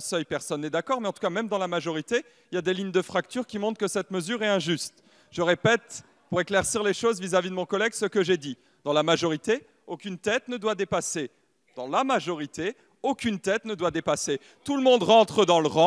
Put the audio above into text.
seuil, personne n'est d'accord, mais en tout cas, même dans la majorité, il y a des lignes de fracture qui montrent que cette mesure est injuste. Je répète, pour éclaircir les choses vis-à-vis -vis de mon collègue, ce que j'ai dit. Dans la majorité, aucune tête ne doit dépasser. Dans la majorité, aucune tête ne doit dépasser. Tout le monde rentre dans le rang.